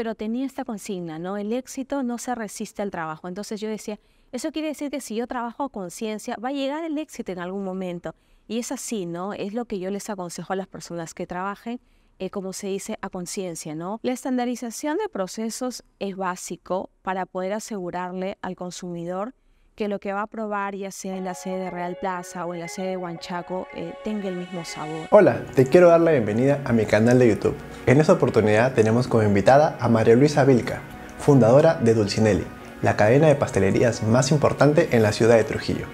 pero tenía esta consigna, ¿no? El éxito no se resiste al trabajo. Entonces yo decía, eso quiere decir que si yo trabajo a conciencia, va a llegar el éxito en algún momento. Y es así, ¿no? Es lo que yo les aconsejo a las personas que trabajen, eh, como se dice, a conciencia, ¿no? La estandarización de procesos es básico para poder asegurarle al consumidor que lo que va a probar, ya sea en la sede de Real Plaza o en la sede de Huanchaco, eh, tenga el mismo sabor. Hola, te quiero dar la bienvenida a mi canal de YouTube. En esta oportunidad tenemos como invitada a María Luisa Vilca, fundadora de Dulcinelli, la cadena de pastelerías más importante en la ciudad de Trujillo.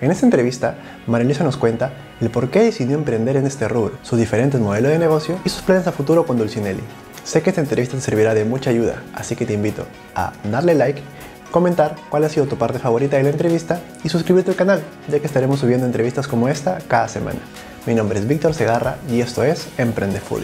En esta entrevista, María Luisa nos cuenta el por qué decidió emprender en este rubro, sus diferentes modelos de negocio y sus planes a futuro con Dulcinelli. Sé que esta entrevista te servirá de mucha ayuda, así que te invito a darle like comentar cuál ha sido tu parte favorita de la entrevista y suscribirte al canal, ya que estaremos subiendo entrevistas como esta cada semana. Mi nombre es Víctor Segarra y esto es Emprende Full.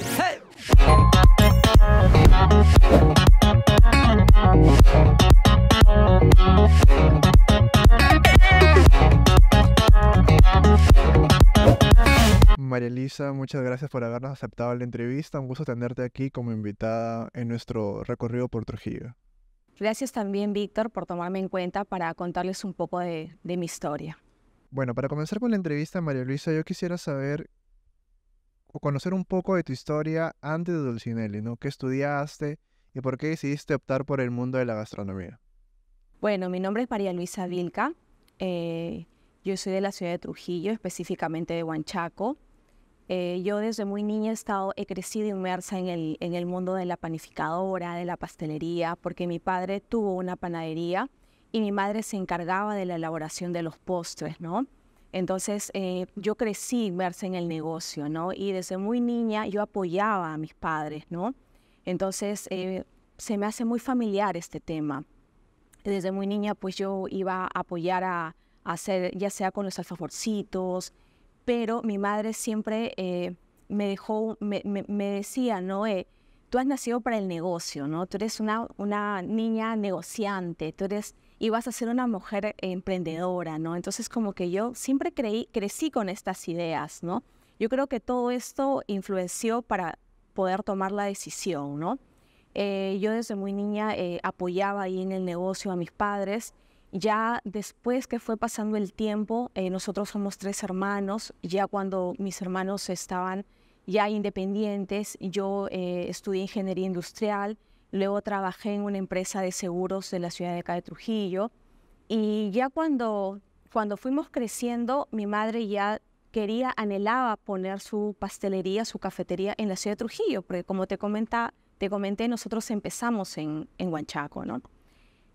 María Elisa, muchas gracias por habernos aceptado la entrevista. Un gusto tenerte aquí como invitada en nuestro recorrido por Trujillo. Gracias también, Víctor, por tomarme en cuenta para contarles un poco de, mi historia. Bueno, para comenzar con la entrevista, María Luisa, yo quisiera saber o conocer un poco de tu historia antes de Dulcinelli, ¿no? ¿Qué estudiaste y por qué decidiste optar por el mundo de la gastronomía? Bueno, mi nombre es María Luisa Vilca. Eh, yo soy de la ciudad de Trujillo, específicamente de Huanchaco. Eh, yo desde muy niña he, he crecido inmersa en el, mundo de la panificadora, de la pastelería, porque mi padre tuvo una panadería y mi madre se encargaba de la elaboración de los postres, ¿no? Entonces eh, yo crecí inmersa en el negocio, ¿no? Y desde muy niña yo apoyaba a mis padres, ¿no? Entonces eh, se me hace muy familiar este tema. Desde muy niña pues yo iba a apoyar a, hacer, ya sea con los alfajorcitos, pero mi madre siempre eh, me dejó, me, decía, ¿no? Eh, tú has nacido para el negocio, ¿no? Tú eres una, niña negociante, tú eres, y vas a ser una mujer emprendedora, ¿no? Entonces como que yo siempre creí, crecí con estas ideas, ¿no? Yo creo que todo esto influenció para poder tomar la decisión, eh, yo desde muy niña apoyaba ahí en el negocio a mis padres ya después que fue pasando el tiempo, eh, nosotros somos tres hermanos, ya cuando mis hermanos estaban ya independientes, yo eh, estudié ingeniería industrial, luego trabajé en una empresa de seguros de la ciudad de acá Trujillo, y ya cuando, cuando fuimos creciendo, mi madre ya quería, anhelaba poner su pastelería, su cafetería en la ciudad de Trujillo, porque como te, comenta, te comenté, nosotros empezamos en, en Huanchaco, ¿no?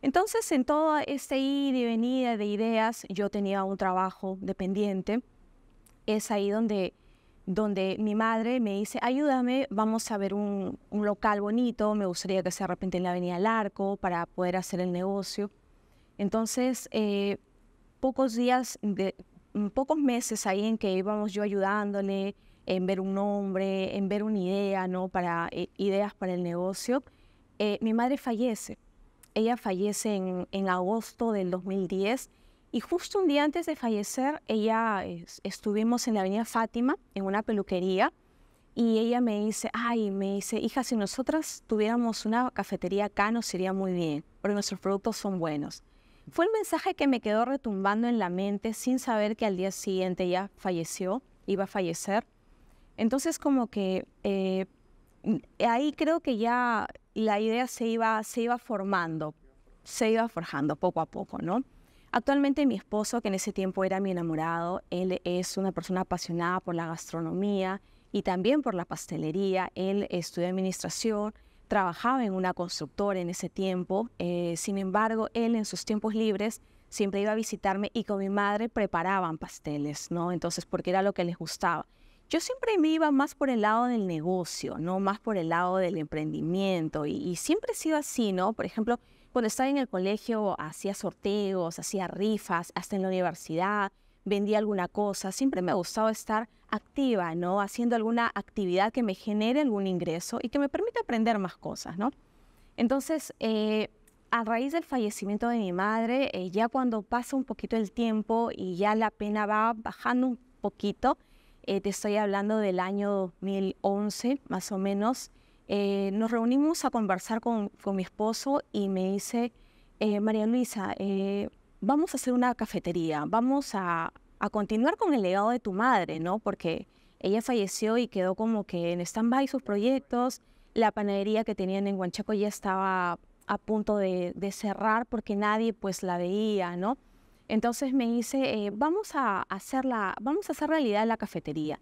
Entonces, en toda este ida y venida de ideas, yo tenía un trabajo dependiente. Es ahí donde, donde mi madre me dice, ayúdame, vamos a ver un, local bonito, me gustaría que sea de repente en la Avenida arco para poder hacer el negocio. Entonces, eh, pocos días, mm, pocos meses ahí en que íbamos yo ayudándole en ver un nombre, en ver una idea, ¿no? Para eh, ideas para el negocio, eh, mi madre fallece. Ella fallece en, agosto del 2010 y justo un día antes de fallecer, ella estuvimos en la Avenida Fátima, en una peluquería, y ella me dice, ay, me dice, hija, si nosotras tuviéramos una cafetería acá nos iría muy bien, porque nuestros productos son buenos. Fue el mensaje que me quedó retumbando en la mente sin saber que al día siguiente ella falleció, iba a fallecer. Entonces como que eh, ahí creo que ya la idea se iba, se iba formando, se iba forjando poco a poco, ¿no? Actualmente mi esposo, que en ese tiempo era mi enamorado, él es una persona apasionada por la gastronomía y también por la pastelería. Él estudió administración, trabajaba en una constructora en ese tiempo. Eh, sin embargo, él en sus tiempos libres siempre iba a visitarme y con mi madre preparaban pasteles, ¿no? Entonces, porque era lo que les gustaba. Yo siempre me iba más por el lado del negocio, ¿no? Más por el lado del emprendimiento y, siempre he sido así, ¿no? Por ejemplo, cuando estaba en el colegio hacía sorteos, hacía rifas, hasta en la universidad vendía alguna cosa, siempre me ha gustado estar activa, ¿no? Haciendo alguna actividad que me genere algún ingreso y que me permita aprender más cosas, ¿no? Entonces, eh, a raíz del fallecimiento de mi madre, eh, ya cuando pasa un poquito el tiempo y ya la pena va bajando un poquito, eh, te estoy hablando del año 2011 más o menos, eh, nos reunimos a conversar con, con, mi esposo y me dice, eh, María Luisa, vamos a hacer una cafetería, vamos a, a, continuar con el legado de tu madre, ¿no? Porque ella falleció y quedó como que en stand-by sus proyectos, la panadería que tenían en Huanchaco ya estaba a punto de, de cerrar porque nadie pues la veía, ¿no? Entonces me dice, eh, vamos, a hacer la, vamos a hacer realidad la cafetería.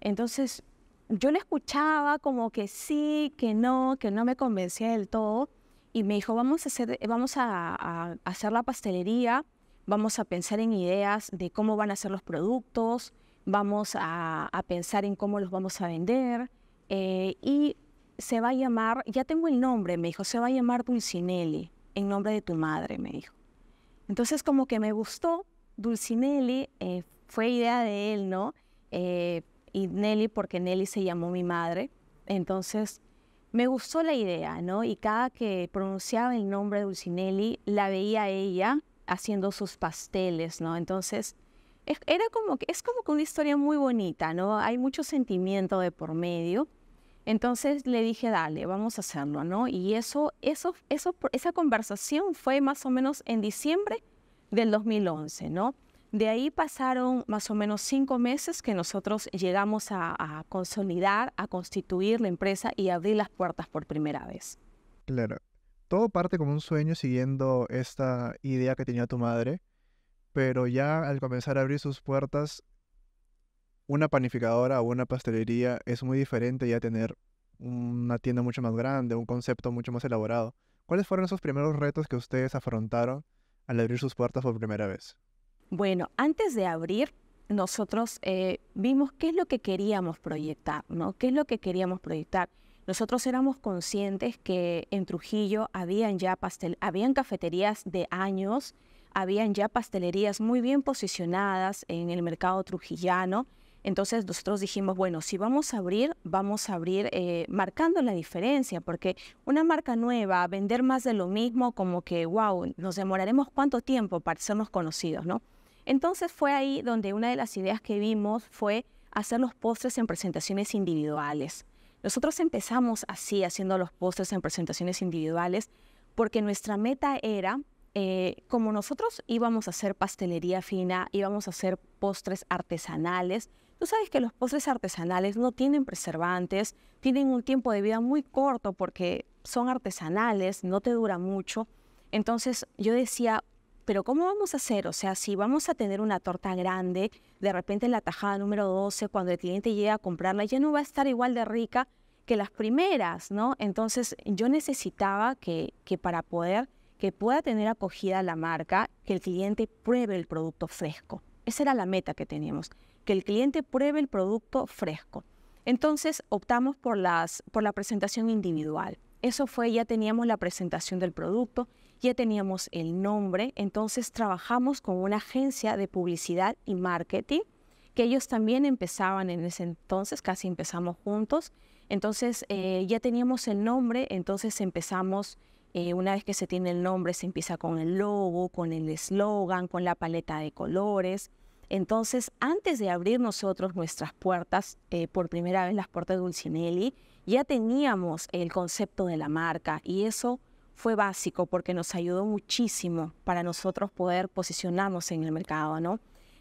Entonces yo le escuchaba como que sí, que no, que no me convencía del todo. Y me dijo, vamos a hacer, vamos a, hacer la pastelería, vamos a pensar en ideas de cómo van a ser los productos, vamos a, pensar en cómo los vamos a vender. Eh, y se va a llamar, ya tengo el nombre, me dijo, se va a llamar Dulcinelli, en nombre de tu madre, me dijo. Entonces como que me gustó Dulcinelli, eh, fue idea de él, ¿no? Eh, y Nelly, porque Nelly se llamó mi madre. Entonces me gustó la idea, ¿no? Y cada que pronunciaba el nombre de Dulcinelli, la veía ella haciendo sus pasteles, ¿no? Entonces e-, era como que, es como que una historia muy bonita, ¿no? Hay mucho sentimiento de por medio. Entonces le dije, dale, vamos a hacerlo, ¿no? Y eso, eso, eso, esa conversación fue más o menos en diciembre del 2011, ¿no? De ahí pasaron más o menos cinco meses que nosotros llegamos a, a, consolidar, a constituir la empresa y abrir las puertas por primera vez. Claro. Todo parte como un sueño siguiendo esta idea que tenía tu madre, pero ya al comenzar a abrir sus puertas una panificadora o una pastelería es muy diferente ya tener una tienda mucho más grande, un concepto mucho más elaborado. ¿Cuáles fueron esos primeros retos que ustedes afrontaron al abrir sus puertas por primera vez? Bueno, antes de abrir, nosotros eh, vimos qué es lo que queríamos proyectar, ¿no? ¿Qué es lo que queríamos proyectar? Nosotros éramos conscientes que en Trujillo habían ya pastel, habían cafeterías de años, habían ya pastelerías muy bien posicionadas en el mercado trujillano, entonces nosotros dijimos, bueno, si vamos a abrir, vamos a abrir eh, marcando la diferencia, porque una marca nueva, vender más de lo mismo, como que, wow, nos demoraremos cuánto tiempo para sernos conocidos, ¿no? Entonces fue ahí donde una de las ideas que vimos fue hacer los postres en presentaciones individuales. Nosotros empezamos así, haciendo los postres en presentaciones individuales, porque nuestra meta era eh, como nosotros íbamos a hacer pastelería fina, íbamos a hacer postres artesanales, Tú sabes que los postres artesanales no tienen preservantes, tienen un tiempo de vida muy corto porque son artesanales, no te dura mucho. Entonces yo decía, pero ¿cómo vamos a hacer? O sea, si vamos a tener una torta grande, de repente en la tajada número 12, cuando el cliente llega a comprarla, ya no va a estar igual de rica que las primeras, ¿no? Entonces yo necesitaba que, que para poder que pueda tener acogida la marca, que el cliente pruebe el producto fresco. Esa era la meta que teníamos que el cliente pruebe el producto fresco. Entonces optamos por, las, por la presentación individual. Eso fue, ya teníamos la presentación del producto, ya teníamos el nombre, entonces trabajamos con una agencia de publicidad y marketing, que ellos también empezaban en ese entonces, casi empezamos juntos, entonces eh, ya teníamos el nombre, entonces empezamos, eh, una vez que se tiene el nombre, se empieza con el logo, con el eslogan, con la paleta de colores, entonces, antes de abrir nosotros nuestras puertas, eh, por primera vez las puertas de Dulcinelli, ya teníamos el concepto de la marca y eso fue básico porque nos ayudó muchísimo para nosotros poder posicionarnos en el mercado, ¿no?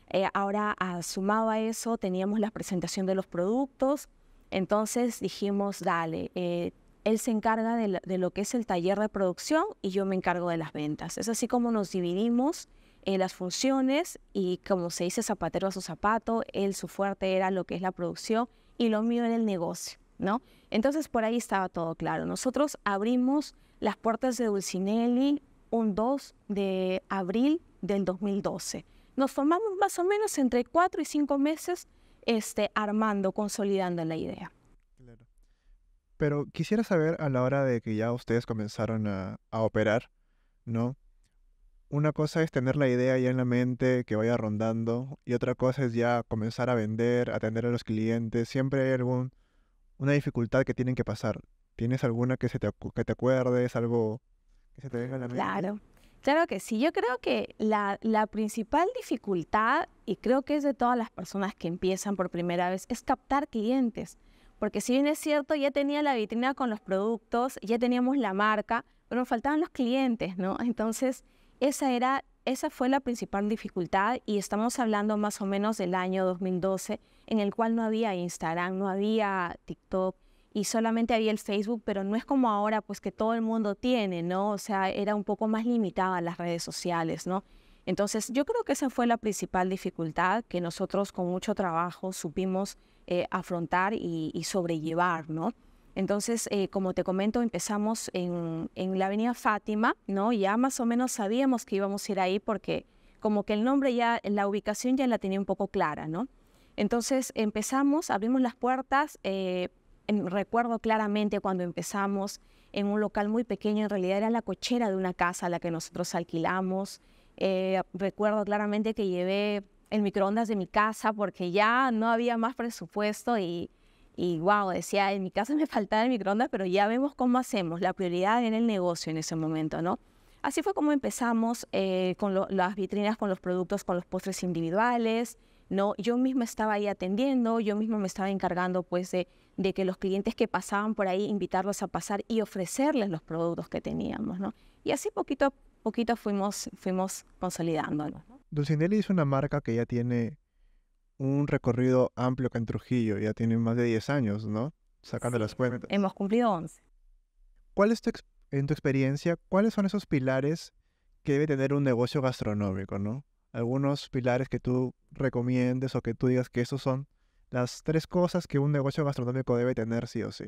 Eh, ahora, ah, sumado a eso, teníamos la presentación de los productos, entonces dijimos, dale, eh, él se encarga de lo que es el taller de producción y yo me encargo de las ventas. Es así como nos dividimos eh, las funciones y como se dice zapatero a su zapato, él su fuerte era lo que es la producción y lo mío era el negocio, ¿no? Entonces por ahí estaba todo claro. Nosotros abrimos las puertas de Dulcinelli un 2 de abril del 2012. Nos formamos más o menos entre cuatro y cinco meses este, armando, consolidando la idea. Pero quisiera saber a la hora de que ya ustedes comenzaron a operar, ¿no? una cosa es tener la idea ya en la mente que vaya rondando y otra cosa es ya comenzar a vender, atender a los clientes. Siempre hay algún, una dificultad que tienen que pasar. ¿Tienes alguna que, se te, que te acuerdes, algo que se te venga a la mente? Claro, claro que sí. Yo creo que la, la principal dificultad, y creo que es de todas las personas que empiezan por primera vez, es captar clientes. Porque si bien es cierto, ya tenía la vitrina con los productos, ya teníamos la marca, pero nos faltaban los clientes, ¿no? Entonces esa, era, esa fue la principal dificultad y estamos hablando más o menos del año 2012, en el cual no había Instagram, no había TikTok y solamente había el Facebook, pero no es como ahora, pues que todo el mundo tiene, ¿no? O sea, era un poco más limitada las redes sociales, ¿no? Entonces, yo creo que esa fue la principal dificultad que nosotros con mucho trabajo supimos eh, afrontar y, y sobrellevar, ¿no? Entonces, eh, como te comento, empezamos en, la avenida Fátima, ¿no? Ya más o menos sabíamos que íbamos a ir ahí porque como que el nombre ya, la ubicación ya la tenía un poco clara, ¿no? Entonces empezamos, abrimos las puertas, eh, recuerdo claramente cuando empezamos en un local muy pequeño, en realidad era la cochera de una casa a la que nosotros alquilamos. Eh, recuerdo claramente que llevé el microondas de mi casa porque ya no había más presupuesto y y wow, decía, en mi casa me faltaba el microondas, pero ya vemos cómo hacemos. La prioridad en el negocio en ese momento, ¿no? Así fue como empezamos eh, con las vitrinas, con los productos, con los postres individuales, ¿no? Yo misma estaba ahí atendiendo, yo misma me estaba encargando, pues, de, de que los clientes que pasaban por ahí, invitarlos a pasar y ofrecerles los productos que teníamos, ¿no? Y así poquito a poquito fuimos, fuimos consolidándonos. Dulcinelli es una marca que ya tiene un recorrido amplio que en Trujillo, ya tienen más de 10 años, ¿no? Sacando las cuentas. Hemos cumplido 11. ¿Cuál es tu, en tu experiencia, cuáles son esos pilares que debe tener un negocio gastronómico, ¿no? Algunos pilares que tú recomiendes o que tú digas que esos son las tres cosas que un negocio gastronómico debe tener sí o sí.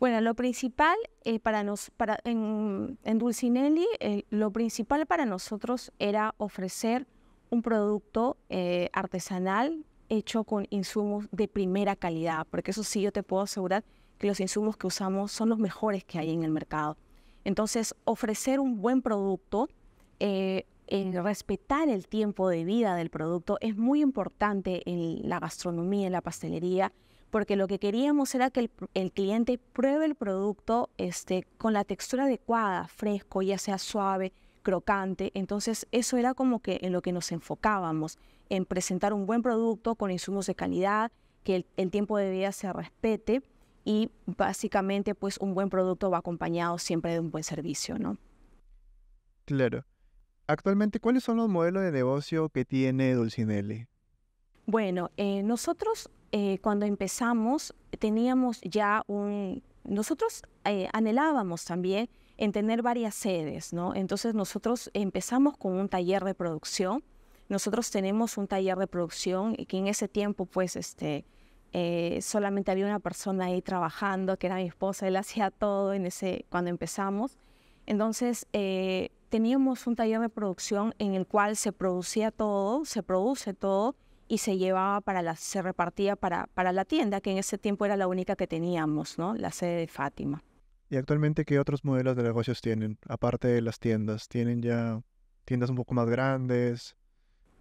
Bueno, lo principal eh, para nos, para, en, Dulcinelli, eh, lo principal para nosotros era ofrecer un producto eh, artesanal hecho con insumos de primera calidad, porque eso sí yo te puedo asegurar que los insumos que usamos son los mejores que hay en el mercado. Entonces, ofrecer un buen producto, eh, respetar el tiempo de vida del producto es muy importante en la gastronomía, en la pastelería, porque lo que queríamos era que el, el, cliente pruebe el producto este, con la textura adecuada, fresco, ya sea suave, crocante. Entonces eso era como que en lo que nos enfocábamos, en presentar un buen producto con insumos de calidad, que el, tiempo de vida se respete y básicamente pues un buen producto va acompañado siempre de un buen servicio, ¿no? Claro. Actualmente, ¿cuáles son los modelos de negocio que tiene Dulcinelli? Bueno, eh, nosotros eh, cuando empezamos teníamos ya un... Nosotros eh, anhelábamos también en tener varias sedes, ¿no? Entonces nosotros empezamos con un taller de producción. Nosotros tenemos un taller de producción que en ese tiempo, pues, este, eh, solamente había una persona ahí trabajando, que era mi esposa, él hacía todo en ese, cuando empezamos. Entonces, eh, teníamos un taller de producción en el cual se producía todo, se produce todo y se llevaba para la, se repartía para, para la tienda, que en ese tiempo era la única que teníamos, ¿no? La sede de Fátima. ¿Y actualmente qué otros modelos de negocios tienen? Aparte de las tiendas, ¿tienen ya tiendas un poco más grandes?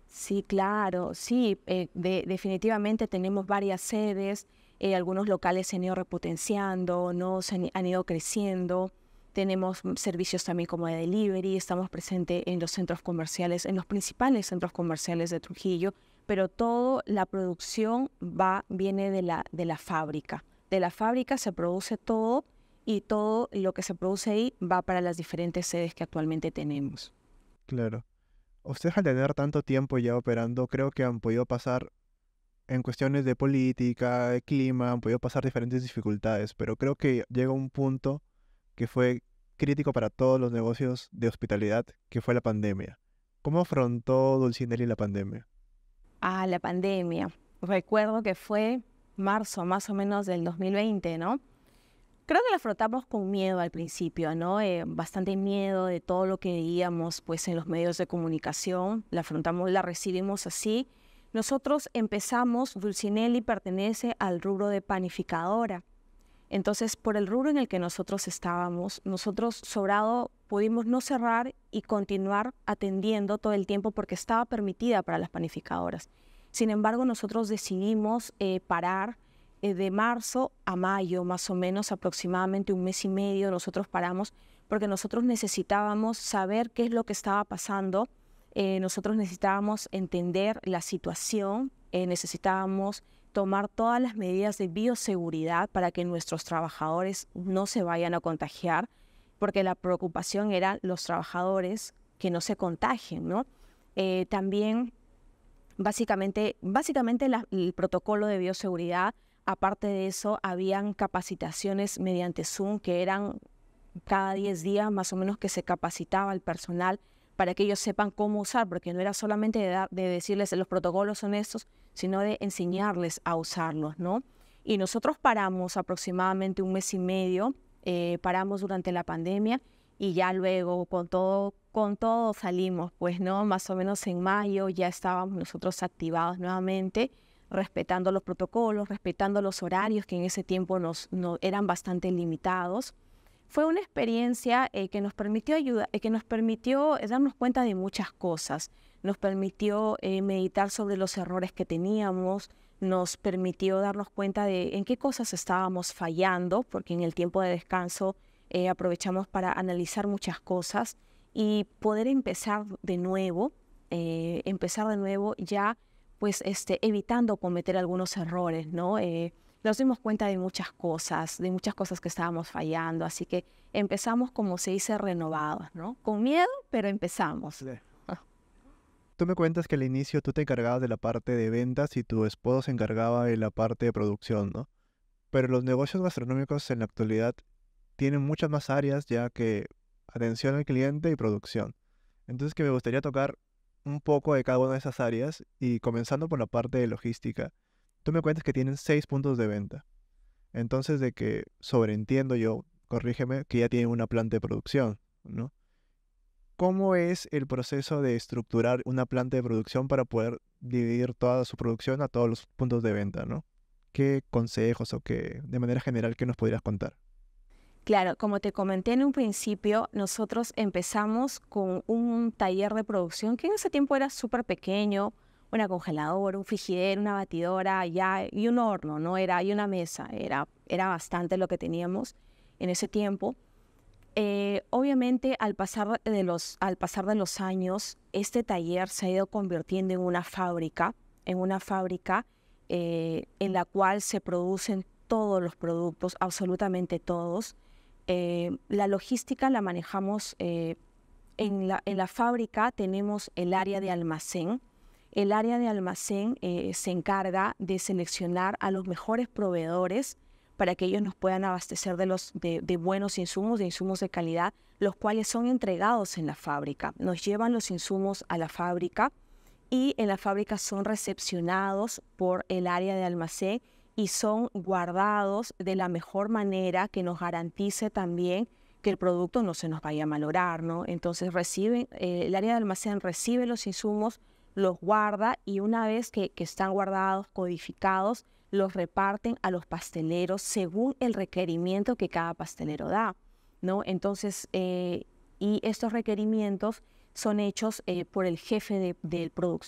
Sí, claro, sí, eh, definitivamente tenemos varias sedes, eh, algunos locales se han ido repotenciando, ¿no? se han, han, ido creciendo, tenemos servicios también como de delivery, estamos presentes en los centros comerciales, en los principales centros comerciales de Trujillo, pero toda la producción va, viene de la, de la fábrica, de la fábrica se produce todo y todo lo que se produce ahí va para las diferentes sedes que actualmente tenemos. Claro. Ustedes al tener tanto tiempo ya operando, creo que han podido pasar en cuestiones de política, de clima, han podido pasar diferentes dificultades, pero creo que llega un punto que fue crítico para todos los negocios de hospitalidad, que fue la pandemia. ¿Cómo afrontó Dulcinelli la pandemia? Ah, la pandemia. Recuerdo que fue marzo más o menos del 2020, ¿no? Creo que la afrontamos con miedo al principio, ¿no? Eh, bastante miedo de todo lo que veíamos pues, en los medios de comunicación. La afrontamos, la recibimos así. Nosotros empezamos, Dulcinelli pertenece al rubro de panificadora. Entonces, por el rubro en el que nosotros estábamos, nosotros sobrado pudimos no cerrar y continuar atendiendo todo el tiempo porque estaba permitida para las panificadoras. Sin embargo, nosotros decidimos eh, parar eh, de marzo a mayo, más o menos aproximadamente un mes y medio, nosotros paramos porque nosotros necesitábamos saber qué es lo que estaba pasando, eh, nosotros necesitábamos entender la situación, eh, necesitábamos tomar todas las medidas de bioseguridad para que nuestros trabajadores no se vayan a contagiar, porque la preocupación era los trabajadores que no se contagien, ¿no? también, básicamente, básicamente el protocolo de bioseguridad, Aparte de eso, habían capacitaciones mediante Zoom que eran cada 10 días más o menos que se capacitaba el personal para que ellos sepan cómo usar, porque no era solamente de, de decirles los protocolos son estos, sino de enseñarles a usarlos, ¿no? Y nosotros paramos aproximadamente un mes y medio, eh, paramos durante la pandemia y ya luego con todo, con todo salimos, pues, ¿no? Más o menos en mayo ya estábamos nosotros activados nuevamente respetando los protocolos, respetando los horarios que en ese tiempo nos, eran bastante limitados. Fue una experiencia eh, que nos permitió ayudar, eh, que nos permitió eh, darnos cuenta de muchas cosas. Nos permitió meditar sobre los errores que teníamos, nos permitió darnos cuenta de en qué cosas estábamos fallando, porque en el tiempo de descanso aprovechamos para analizar muchas cosas y poder empezar de nuevo, empezar de nuevo ya pues este, evitando cometer algunos errores, ¿no? Eh, nos dimos cuenta de muchas cosas, de muchas cosas que estábamos fallando, así que empezamos como se dice renovados, ¿no? Con miedo, pero empezamos. Ah. Tú me cuentas que al inicio tú te encargabas de la parte de ventas y tu esposo se encargaba de la parte de producción, ¿no? Pero los negocios gastronómicos en la actualidad tienen muchas más áreas ya que atención al cliente y producción. Entonces que me gustaría tocar un poco de cada una de esas áreas y comenzando por la parte de logística, tú me cuentas que tienen seis puntos de venta. Entonces de que sobreentiendo yo, corrígeme, que ya tienen una planta de producción, ¿no? ¿Cómo es el proceso de estructurar una planta de producción para poder dividir toda su producción a todos los puntos de venta, ¿no? ¿Qué consejos o qué, de manera general, qué nos podrías contar? Claro, como te comenté en un principio, nosotros empezamos con un taller de producción que en ese tiempo era súper pequeño, una congeladora, un frigidero, una batidora, ya, y un horno, no era, y una mesa, era, era bastante lo que teníamos en ese tiempo. Eh, obviamente al pasar, de los, al pasar de los años, este taller se ha ido convirtiendo en una fábrica, en una fábrica eh, en la cual se producen todos los productos, absolutamente todos. Eh, la logística la manejamos eh, en, la, fábrica, tenemos el área de almacén. El área de almacén eh, se encarga de seleccionar a los mejores proveedores para que ellos nos puedan abastecer de, los, de buenos insumos, de insumos de calidad, los cuales son entregados en la fábrica. Nos llevan los insumos a la fábrica y en la fábrica son recepcionados por el área de almacén y son guardados de la mejor manera que nos garantice también que el producto no se nos vaya a malorar, ¿no? Entonces reciben, eh, el área de almacén recibe los insumos, los guarda y una vez que, están guardados, codificados, los reparten a los pasteleros según el requerimiento que cada pastelero da, ¿no? Entonces, eh, y estos requerimientos son hechos eh, por el jefe del,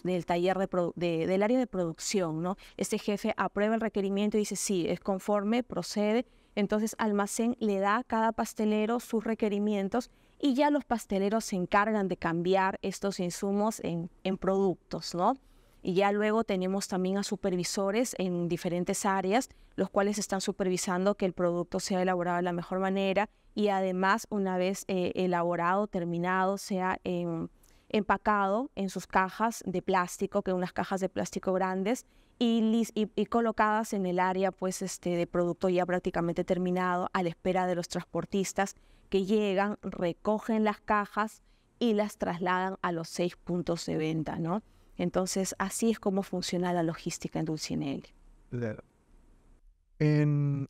del taller del área de producción, ¿no? Este jefe aprueba el requerimiento y dice, sí, es conforme, procede. Entonces Almacén le da a cada pastelero sus requerimientos y ya los pasteleros se encargan de cambiar estos insumos en, en productos, ¿no? y ya luego tenemos también a supervisores en diferentes áreas, los cuales están supervisando que el producto sea elaborado de la mejor manera y además una vez eh, elaborado, terminado, sea em, empacado en sus cajas de plástico, que son unas cajas de plástico grandes, y, colocadas en el área pues, este, de producto ya prácticamente terminado a la espera de los transportistas que llegan, recogen las cajas y las trasladan a los seis puntos de venta, ¿no? Entonces, así es como funciona la logística en Dulcinelli. Claro.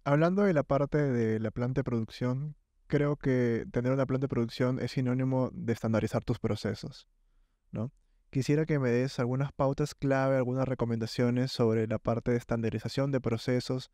hablando de la parte de la planta de producción, creo que tener una planta de producción es sinónimo de estandarizar tus procesos, ¿no? Quisiera que me des algunas pautas clave, algunas recomendaciones sobre la parte de estandarización de procesos,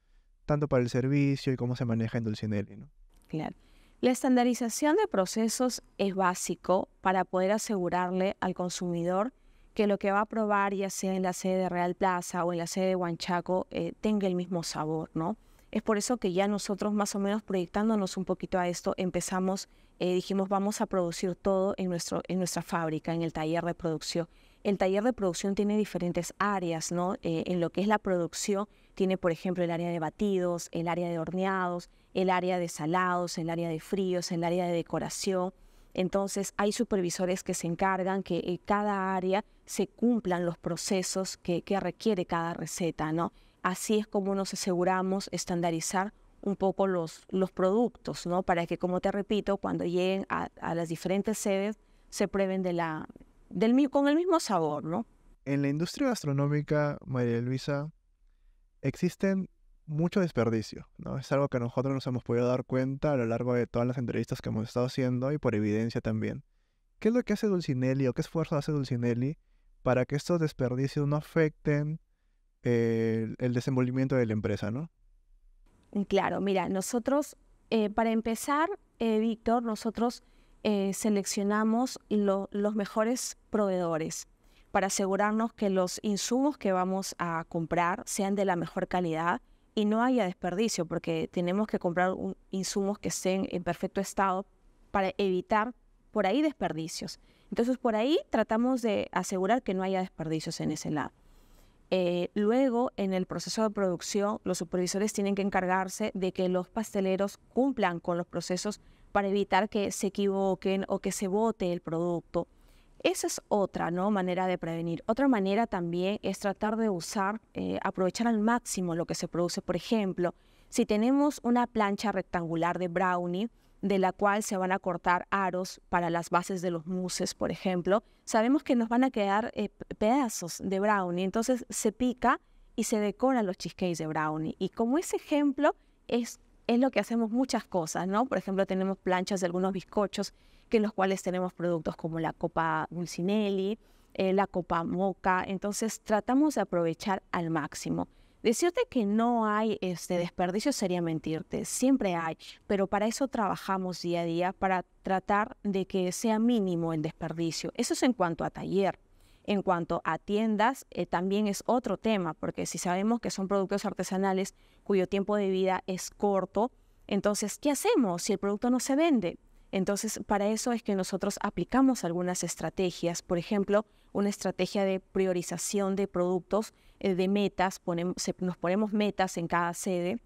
tanto para el servicio y cómo se maneja en Dulcinelli, ¿no? Claro. La estandarización de procesos es básico para poder asegurarle al consumidor que lo que va a probar, ya sea en la sede de Real Plaza o en la sede de Huanchaco, eh, tenga el mismo sabor, ¿no? Es por eso que ya nosotros más o menos proyectándonos un poquito a esto, empezamos, eh, dijimos, vamos a producir todo en, nuestro, en nuestra fábrica, en el taller de producción. El taller de producción tiene diferentes áreas, ¿no? Eh, en lo que es la producción, tiene, por ejemplo, el área de batidos, el área de horneados, el área de salados, el área de fríos, el área de decoración, entonces, hay supervisores que se encargan que en eh, cada área se cumplan los procesos que, requiere cada receta, ¿no? Así es como nos aseguramos estandarizar un poco los, los productos, ¿no? Para que, como te repito, cuando lleguen a, las diferentes sedes, se prueben de la, del, con el mismo sabor, ¿no? En la industria gastronómica, María Luisa, existen mucho desperdicio, ¿no? Es algo que nosotros nos hemos podido dar cuenta a lo largo de todas las entrevistas que hemos estado haciendo y por evidencia también. ¿Qué es lo que hace Dulcinelli o qué esfuerzo hace Dulcinelli para que estos desperdicios no afecten eh, el desenvolvimiento de la empresa, ¿no? Mm, claro, mira, nosotros, eh, para empezar, eh, Víctor, nosotros seleccionamos los mejores proveedores para asegurarnos que los insumos que vamos a comprar sean de la mejor calidad y no haya desperdicio, porque tenemos que comprar insumos que estén en perfecto estado para evitar por ahí desperdicios. Entonces, por ahí tratamos de asegurar que no haya desperdicios en ese lado. Eh, luego, en el proceso de producción, los supervisores tienen que encargarse de que los pasteleros cumplan con los procesos para evitar que se equivoquen o que se bote el producto esa es otra ¿no? manera de prevenir. Otra manera también es tratar de usar, eh, aprovechar al máximo lo que se produce. Por ejemplo, si tenemos una plancha rectangular de brownie, de la cual se van a cortar aros para las bases de los muses, por ejemplo, sabemos que nos van a quedar eh, pedazos de brownie. Entonces se pica y se decora los cheesecakes de brownie. Y como ese ejemplo es, es lo que hacemos muchas cosas, ¿no? Por ejemplo, tenemos planchas de algunos bizcochos en los cuales tenemos productos como la copa Dulcinelli, eh, la copa Moca, entonces tratamos de aprovechar al máximo. Decirte que no hay este desperdicio sería mentirte, siempre hay, pero para eso trabajamos día a día, para tratar de que sea mínimo el desperdicio. Eso es en cuanto a taller. En cuanto a tiendas, eh, también es otro tema, porque si sabemos que son productos artesanales cuyo tiempo de vida es corto, entonces, ¿qué hacemos si el producto no se vende? Entonces, para eso es que nosotros aplicamos algunas estrategias, por ejemplo, una estrategia de priorización de productos, eh, de metas, nos ponemos metas en cada sede.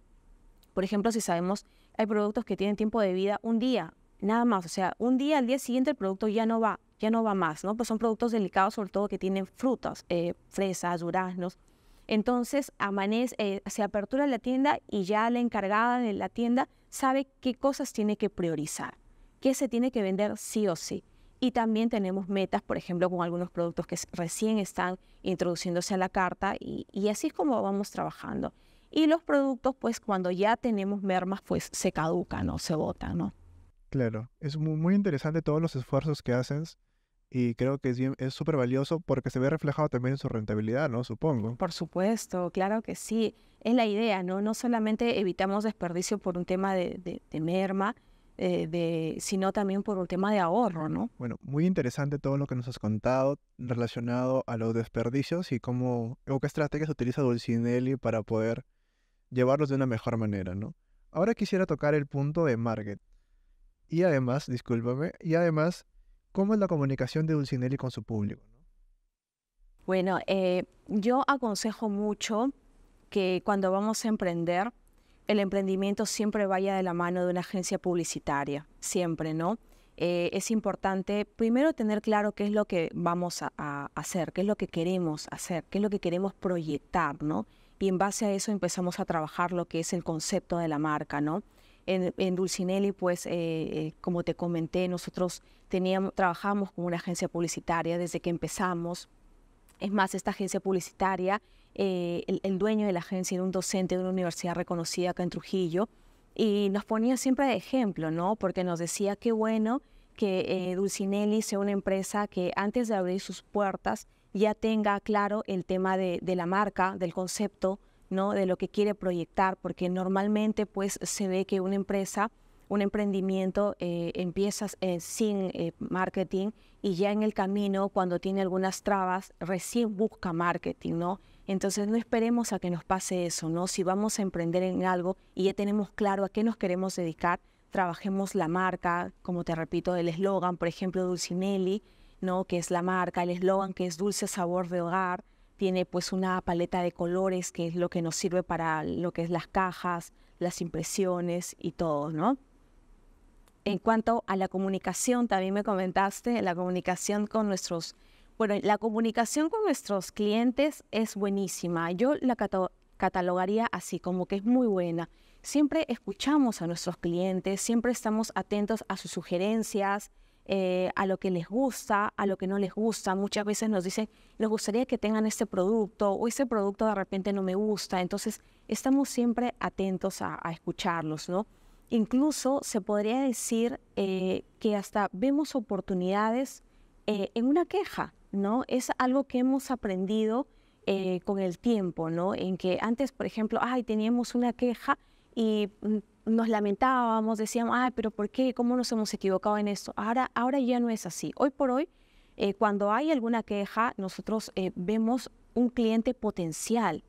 Por ejemplo, si sabemos, hay productos que tienen tiempo de vida un día, nada más, o sea, un día, al día siguiente el producto ya no va, ya no va más, ¿no? Pues son productos delicados, sobre todo que tienen frutas, eh, fresas, duraznos. Entonces, amanece, eh, se apertura la tienda y ya la encargada de la tienda sabe qué cosas tiene que priorizar que se tiene que vender sí o sí. Y también tenemos metas, por ejemplo, con algunos productos que recién están introduciéndose a la carta y, así es como vamos trabajando. Y los productos, pues cuando ya tenemos mermas, pues se caducan o se botan, ¿no? Claro, es muy, interesante todos los esfuerzos que haces y creo que es súper valioso porque se ve reflejado también en su rentabilidad, ¿no? Supongo. Por supuesto, claro que sí. Es la idea, ¿no? No solamente evitamos desperdicio por un tema de, de merma, eh, sino también por un tema de ahorro, ¿no? Bueno, muy interesante todo lo que nos has contado relacionado a los desperdicios y cómo, o qué estrategias utiliza Dulcinelli para poder llevarlos de una mejor manera, ¿no? Ahora quisiera tocar el punto de Margaret. Y además, discúlpame, y además, ¿cómo es la comunicación de Dulcinelli con su público? Bueno, eh, yo aconsejo mucho que cuando vamos a emprender, el emprendimiento siempre vaya de la mano de una agencia publicitaria, siempre, ¿no? Eh, es importante primero tener claro qué es lo que vamos a, hacer, qué es lo que queremos hacer, qué es lo que queremos proyectar, ¿no? Y en base a eso empezamos a trabajar lo que es el concepto de la marca, ¿no? En, Dulcinelli, pues, eh, eh, como te comenté, nosotros teníamos, trabajamos con una agencia publicitaria desde que empezamos. Es más, esta agencia publicitaria eh, el, dueño de la agencia era un docente de una universidad reconocida acá en Trujillo y nos ponía siempre de ejemplo, ¿no? Porque nos decía qué bueno que eh, Dulcinelli sea una empresa que antes de abrir sus puertas ya tenga claro el tema de, la marca, del concepto, ¿no? De lo que quiere proyectar, porque normalmente pues se ve que una empresa un emprendimiento eh, empieza eh, sin marketing y ya en el camino, cuando tiene algunas trabas, recién busca marketing, ¿no? Entonces no esperemos a que nos pase eso, ¿no? Si vamos a emprender en algo y ya tenemos claro a qué nos queremos dedicar, trabajemos la marca, como te repito, el eslogan, por ejemplo, Dulcinelli, ¿no? Que es la marca, el eslogan que es dulce sabor de hogar, tiene pues una paleta de colores que es lo que nos sirve para lo que es las cajas, las impresiones y todo, ¿no? En cuanto a la comunicación, también me comentaste, la comunicación con nuestros bueno, la comunicación con nuestros clientes es buenísima. Yo la catalogaría así, como que es muy buena. Siempre escuchamos a nuestros clientes, siempre estamos atentos a sus sugerencias, eh, a lo que les gusta, a lo que no les gusta. Muchas veces nos dicen, les gustaría que tengan este producto o ese producto de repente no me gusta. Entonces, estamos siempre atentos a, escucharlos, ¿no? Incluso se podría decir eh, que hasta vemos oportunidades eh, en una queja. ¿no? Es algo que hemos aprendido eh, con el tiempo, ¿no? En que antes, por ejemplo, ay, teníamos una queja y mm, nos lamentábamos, decíamos, ay, pero ¿por qué? ¿Cómo nos hemos equivocado en esto? Ahora, ahora ya no es así. Hoy por hoy, eh, cuando hay alguna queja, nosotros eh, vemos un cliente potencial.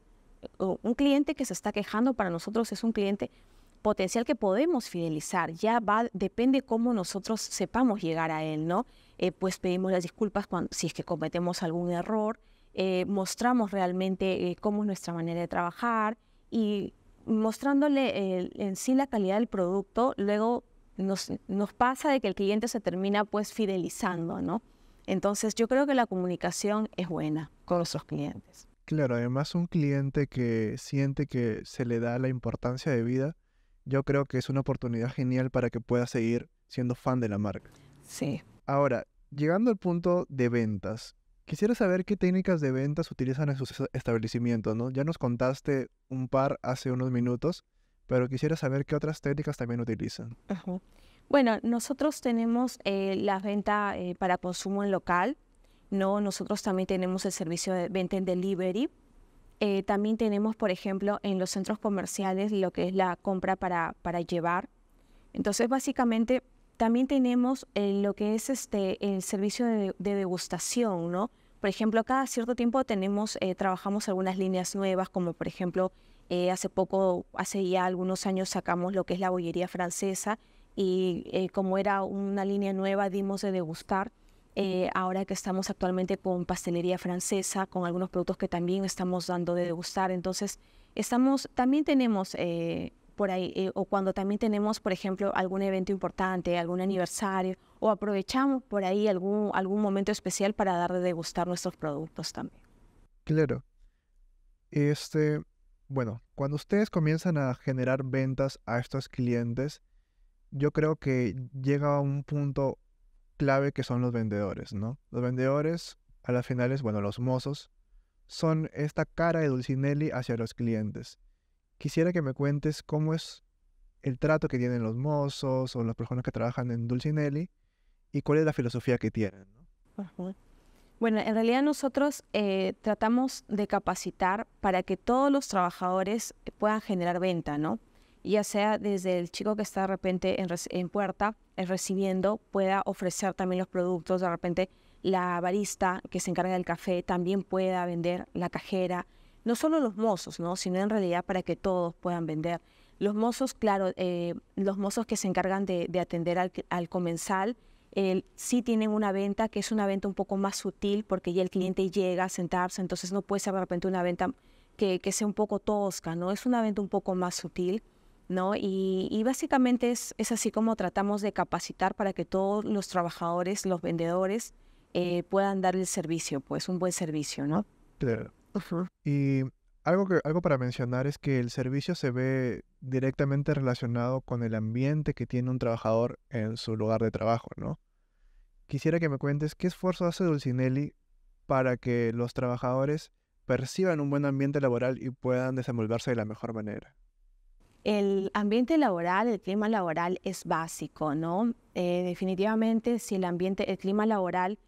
un cliente que se está quejando para nosotros es un cliente potencial que podemos fidelizar. Ya va, depende cómo nosotros sepamos llegar a él, ¿no? Eh, pues pedimos las disculpas cuando, si es que cometemos algún error, eh, mostramos realmente eh, cómo es nuestra manera de trabajar y mostrándole en sí la calidad del producto, luego nos, pasa de que el cliente se termina pues fidelizando, ¿no? Entonces yo creo que la comunicación es buena con nuestros clientes. Claro, además un cliente que siente que se le da la importancia de vida, yo creo que es una oportunidad genial para que pueda seguir siendo fan de la marca. Sí. Ahora, llegando al punto de ventas, quisiera saber qué técnicas de ventas utilizan en sus establecimientos, ¿no? Ya nos contaste un par hace unos minutos, pero quisiera saber qué otras técnicas también utilizan. Bueno, nosotros tenemos eh, la venta eh, para consumo en local, ¿no? Nosotros también tenemos el servicio de venta en delivery. Eh, también tenemos, por ejemplo, en los centros comerciales lo que es la compra para, para llevar. Entonces, básicamente, también tenemos eh, lo que es este, el servicio de, degustación, ¿no? Por ejemplo, cada cierto tiempo tenemos, eh, trabajamos algunas líneas nuevas, como por ejemplo, eh, hace poco, hace ya algunos años sacamos lo que es la bollería francesa y como era una línea nueva, dimos de degustar. ahora que estamos actualmente con pastelería francesa, con algunos productos que también estamos dando de degustar, entonces estamos, también tenemos ahí, eh, o cuando también tenemos, por ejemplo, algún evento importante, algún aniversario, o aprovechamos por ahí algún, algún momento especial para darle de degustar nuestros productos también. Claro. Este, bueno, cuando ustedes comienzan a generar ventas a estos clientes, yo creo que llega a un punto clave que son los vendedores, ¿no? Los vendedores, a las finales, bueno, los mozos, son esta cara de Dulcinelli hacia los clientes. Quisiera que me cuentes cómo es el trato que tienen los mozos o las personas que trabajan en Dulcinelli y cuál es la filosofía que tienen. ¿no? Bueno, en realidad nosotros eh, tratamos de capacitar para que todos los trabajadores eh, puedan generar venta, ¿no? Ya sea desde el chico que está de repente en, puerta eh, recibiendo, pueda ofrecer también los productos, de repente la barista que se encarga del café también pueda vender, la cajera, no solo los mozos, ¿no? sino en realidad para que todos puedan vender. Los mozos, claro, eh, los mozos que se encargan de, atender al, comensal, sí tienen una venta que es una venta un poco más sutil porque ya el cliente llega a sentarse, entonces no puede ser de repente una venta que, que sea un poco tosca, ¿no? Es una venta un poco más sutil. ¿No? Y, básicamente es, es, así como tratamos de capacitar para que todos los trabajadores, los vendedores, eh, puedan dar el servicio, pues un buen servicio, ¿no? Claro. Y algo, que, algo para mencionar es que el servicio se ve directamente relacionado con el ambiente que tiene un trabajador en su lugar de trabajo, ¿no? Quisiera que me cuentes qué esfuerzo hace Dulcinelli para que los trabajadores perciban un buen ambiente laboral y puedan desenvolverse de la mejor manera. El ambiente laboral, el clima laboral es básico, ¿no? Eh, definitivamente, si el ambiente, el clima laboral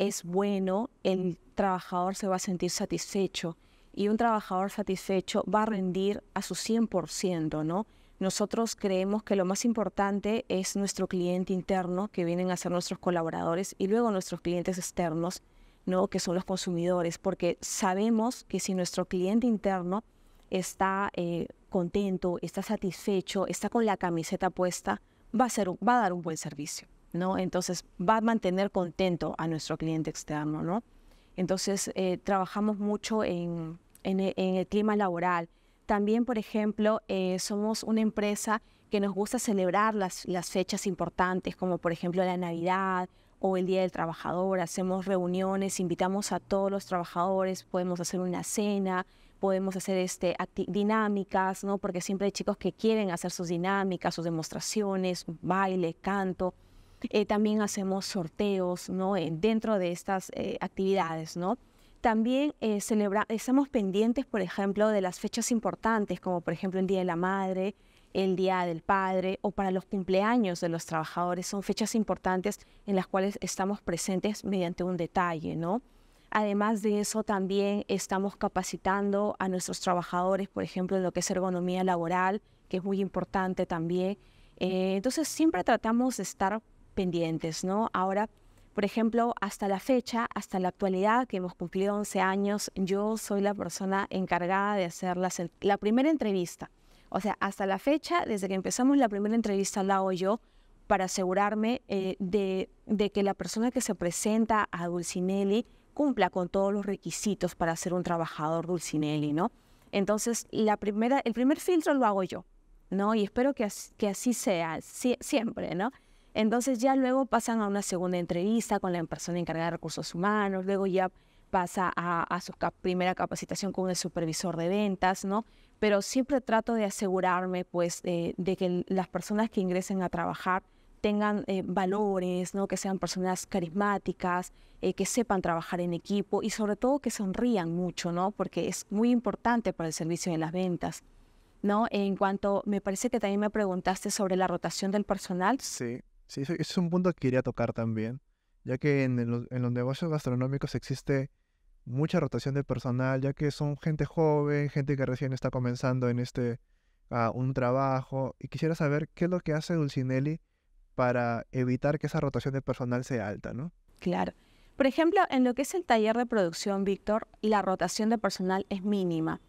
es bueno, el trabajador se va a sentir satisfecho y un trabajador satisfecho va a rendir a su 100%, ¿no? Nosotros creemos que lo más importante es nuestro cliente interno, que vienen a ser nuestros colaboradores, y luego nuestros clientes externos, ¿no? que son los consumidores, porque sabemos que si nuestro cliente interno está eh, contento, está satisfecho, está con la camiseta puesta, va a, ser, va a dar un buen servicio. ¿no? Entonces va a mantener contento a nuestro cliente externo, ¿no? Entonces eh, trabajamos mucho e, en, el clima laboral. También, por ejemplo, eh, somos una empresa que nos gusta celebrar las, fechas importantes, como por ejemplo la Navidad o el Día del Trabajador. Hacemos reuniones, invitamos a todos los trabajadores, podemos hacer una cena, podemos hacer este, dinámicas, ¿no? Porque siempre hay chicos que quieren hacer sus dinámicas, sus demostraciones, baile, canto. Eh, también hacemos sorteos ¿no? Eh, dentro de estas eh, actividades. ¿no? También celebra estamos pendientes, por ejemplo, de las fechas importantes, como por ejemplo el Día de la Madre, el Día del Padre o para los cumpleaños de los trabajadores. Son fechas importantes en las cuales estamos presentes mediante un detalle, ¿no? Además de eso, también estamos capacitando a nuestros trabajadores, por ejemplo, en lo que es ergonomía laboral, que es muy importante también. entonces, siempre tratamos de estar pendientes, ¿no? Ahora, por ejemplo, hasta la fecha, hasta la actualidad, que hemos cumplido 11 años, yo soy la persona encargada de hacer la, primera entrevista. O sea, hasta la fecha, desde que empezamos la primera entrevista, la hago yo para asegurarme eh, de, que la persona que se presenta a Dulcinelli cumpla con todos los requisitos para ser un trabajador Dulcinelli, ¿no? Entonces, la primera, el primer filtro lo hago yo, ¿no? Y espero que, así sea siempre, ¿no? Entonces ya luego pasan a una segunda entrevista con la persona encargada de recursos humanos, luego ya pasa a, su primera capacitación con el supervisor de ventas, ¿no? Pero siempre trato de asegurarme, pues, eh, de que las personas que ingresen a trabajar tengan eh, valores, ¿no? Que sean personas carismáticas, eh, que sepan trabajar en equipo y sobre todo que sonrían mucho, ¿no? Porque es muy importante para el servicio de las ventas, ¿no? En cuanto, me parece que también me preguntaste sobre la rotación del personal. Sí. Sí, ese es un punto que quería tocar también, ya que en, en los negocios gastronómicos existe mucha rotación de personal, ya que son gente joven, gente que recién está comenzando en este ah, un trabajo. Y quisiera saber qué es lo que hace Dulcinelli para evitar que esa rotación de personal sea alta, ¿no? Claro. Por ejemplo, en lo que es el taller de producción, Víctor, la rotación de personal es mínima,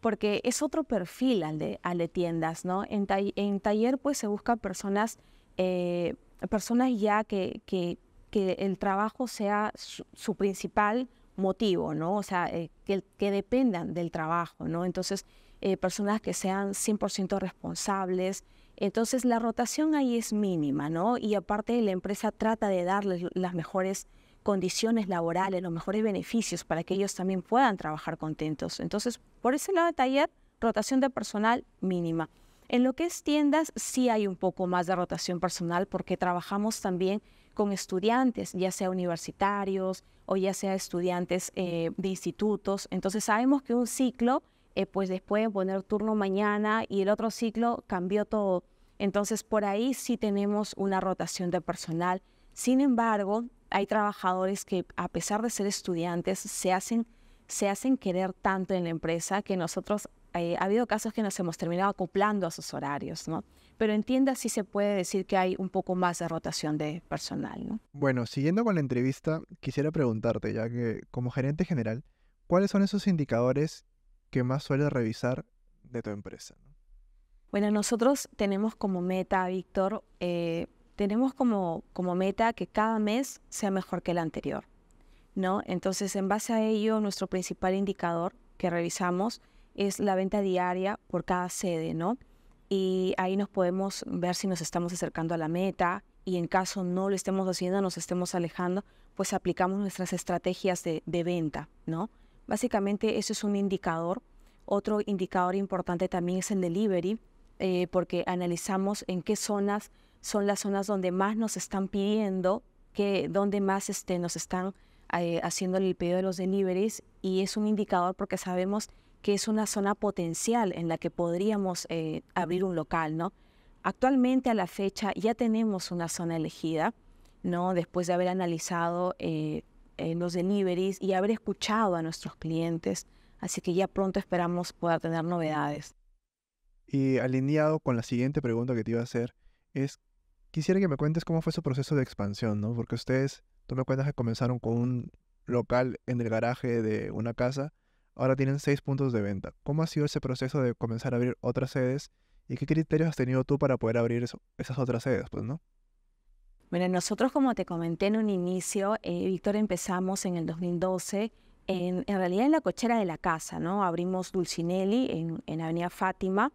porque es otro perfil al de, tiendas, ¿no? En, en taller, pues, se busca personas eh, personas ya que, que, el trabajo sea su, principal motivo, ¿no? O sea, eh, que, dependan del trabajo, ¿no? Entonces, eh, personas que sean 100% responsables. Entonces, la rotación ahí es mínima, ¿no? Y aparte, la empresa trata de darles las mejores condiciones laborales, los mejores beneficios para que ellos también puedan trabajar contentos. Entonces, por ese lado de taller, rotación de personal mínima. En lo que es tiendas, sí hay un poco más de rotación personal porque trabajamos también con estudiantes, ya sea universitarios o ya sea estudiantes eh, de institutos. Entonces sabemos que un ciclo, eh, pues después de poner turno mañana y el otro ciclo cambió todo. Entonces por ahí sí tenemos una rotación de personal. Sin embargo, hay trabajadores que a pesar de ser estudiantes se hacen, se hacen querer tanto en la empresa que nosotros eh, ha habido casos que nos hemos terminado acoplando a sus horarios, ¿no? Pero entienda si se puede decir que hay un poco más de rotación de personal, ¿no? Bueno, siguiendo con la entrevista, quisiera preguntarte, ya que como gerente general, ¿cuáles son esos indicadores que más sueles revisar de tu empresa? Bueno, nosotros tenemos como meta, Víctor, eh, tenemos como, como meta que cada mes sea mejor que el anterior, ¿no? Entonces, en base a ello, nuestro principal indicador que revisamos es la venta diaria por cada sede, ¿no? Y ahí nos podemos ver si nos estamos acercando a la meta y en caso no lo estemos haciendo, nos estemos alejando, pues aplicamos nuestras estrategias de, venta, ¿no? Básicamente eso es un indicador. Otro indicador importante también es el delivery, eh, porque analizamos en qué zonas son las zonas donde más nos están pidiendo, que, donde más este, nos están eh, haciendo el pedido de los deliveries y es un indicador porque sabemos que es una zona potencial en la que podríamos eh, abrir un local, ¿no? Actualmente a la fecha ya tenemos una zona elegida, ¿no? Después de haber analizado eh, eh, los deliveries y haber escuchado a nuestros clientes, así que ya pronto esperamos poder tener novedades. Y alineado con la siguiente pregunta que te iba a hacer, es quisiera que me cuentes cómo fue su proceso de expansión, ¿no? Porque ustedes, tú me cuentas que comenzaron con un local en el garaje de una casa, ahora tienen seis puntos de venta. ¿Cómo ha sido ese proceso de comenzar a abrir otras sedes y qué criterios has tenido tú para poder abrir esas otras sedes, pues, no? Bueno, nosotros, como te comenté en un inicio, eh, Víctor, empezamos en el 2012, en, realidad en la cochera de la casa, ¿no? Abrimos Dulcinelli en, Avenida Fátima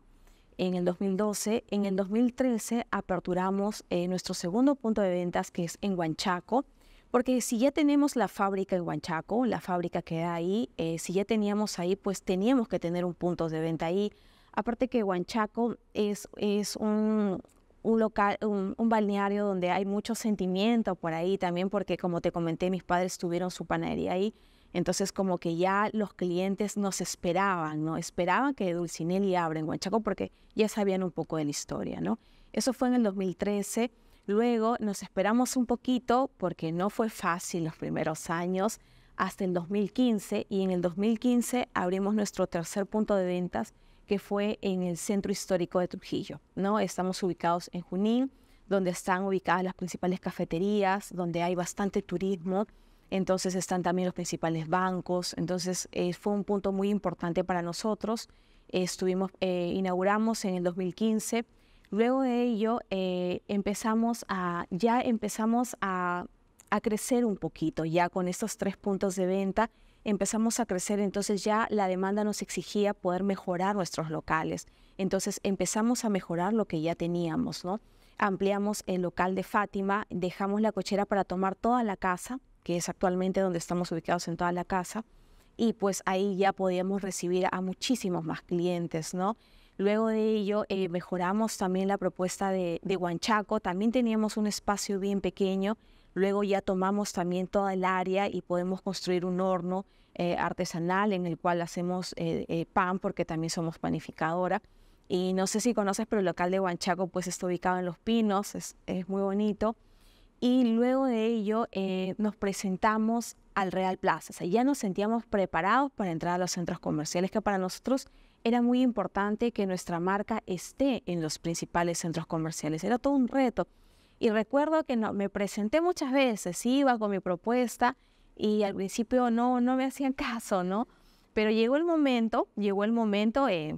en el 2012. En el 2013 aperturamos eh, nuestro segundo punto de ventas, que es en Huanchaco, porque si ya tenemos la fábrica en Huanchaco, la fábrica que queda ahí, eh, si ya teníamos ahí, pues teníamos que tener un punto de venta ahí. Aparte que Huanchaco es, es un, local, un, balneario donde hay mucho sentimiento por ahí también, porque como te comenté, mis padres tuvieron su panadería ahí. Entonces como que ya los clientes nos esperaban, ¿no? Esperaban que Dulcinelli abra en Huanchaco porque ya sabían un poco de la historia, ¿no? Eso fue en el 2013 Luego nos esperamos un poquito porque no fue fácil los primeros años hasta el 2015 y en el 2015 abrimos nuestro tercer punto de ventas que fue en el centro histórico de Trujillo. ¿no? Estamos ubicados en Junín, donde están ubicadas las principales cafeterías, donde hay bastante turismo, entonces están también los principales bancos, entonces eh, fue un punto muy importante para nosotros. estuvimos, eh, inauguramos en el 2015 Luego de ello eh, empezamos a, ya empezamos a, a crecer un poquito, ya con estos tres puntos de venta empezamos a crecer, entonces ya la demanda nos exigía poder mejorar nuestros locales. Entonces empezamos a mejorar lo que ya teníamos, ¿no? Ampliamos el local de Fátima, dejamos la cochera para tomar toda la casa, que es actualmente donde estamos ubicados en toda la casa, y pues ahí ya podíamos recibir a muchísimos más clientes, ¿no? Luego de ello, eh, mejoramos también la propuesta de, de Huanchaco. También teníamos un espacio bien pequeño. Luego ya tomamos también toda el área y podemos construir un horno eh, artesanal en el cual hacemos eh, pan porque también somos panificadora. Y no sé si conoces, pero el local de Huanchaco pues está ubicado en Los Pinos, es, es muy bonito. Y luego de ello nos presentamos al Real Plaza. O ya nos sentíamos preparados para entrar a los centros comerciales que para nosotros era muy importante que nuestra marca esté en los principales centros comerciales. Era todo un reto. Y recuerdo que no, me presenté muchas veces, iba con mi propuesta y al principio no, no me hacían caso, ¿no? Pero llegó el momento, llegó el momento, eh,